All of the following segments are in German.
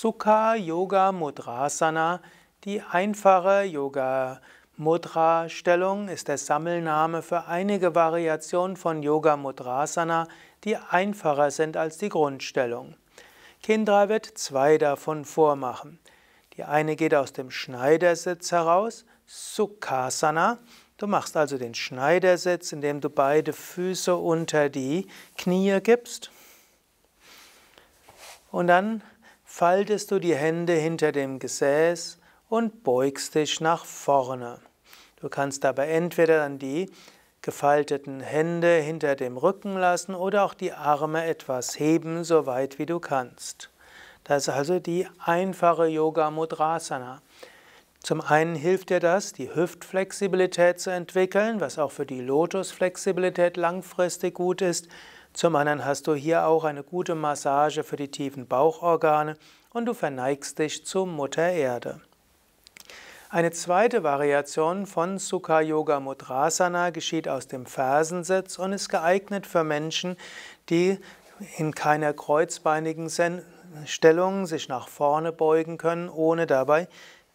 Sukha Yoga Mudrasana. Die einfache Yoga Mudra Stellung ist der Sammelname für einige Variationen von Yoga Mudrasana, die einfacher sind als die Grundstellung. Kindra wird zwei davon vormachen. Die eine geht aus dem Schneidersitz heraus, Sukhasana. Du machst also den Schneidersitz, indem du beide Füße unter die Knie gibst. Und dann faltest du die Hände hinter dem Gesäß und beugst dich nach vorne. Du kannst dabei entweder dann die gefalteten Hände hinter dem Rücken lassen oder auch die Arme etwas heben, so weit wie du kannst. Das ist also die einfache Yoga Mudrasana. Zum einen hilft dir das, die Hüftflexibilität zu entwickeln, was auch für die Lotusflexibilität langfristig gut ist. Zum anderen hast du hier auch eine gute Massage für die tiefen Bauchorgane und du verneigst dich zu Mutter Erde. Eine zweite Variation von Sukha Yoga Mudrasana geschieht aus dem Fersensitz und ist geeignet für Menschen, die in keiner kreuzbeinigen Stellung sich nach vorne beugen können, ohne dabei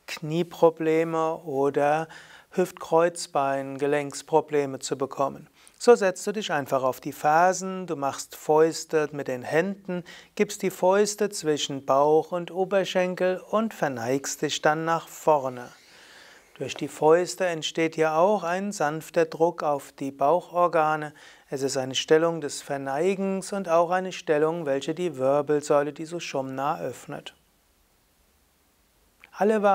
Knieprobleme oder Hüftkreuzbein, Gelenksprobleme zu bekommen. So setzt du dich einfach auf die Fersen, du machst Fäuste mit den Händen, gibst die Fäuste zwischen Bauch und Oberschenkel und verneigst dich dann nach vorne. Durch die Fäuste entsteht hier auch ein sanfter Druck auf die Bauchorgane. Es ist eine Stellung des Verneigens und auch eine Stellung, welche die Wirbelsäule, die Sushumna, öffnet. Alle Varianten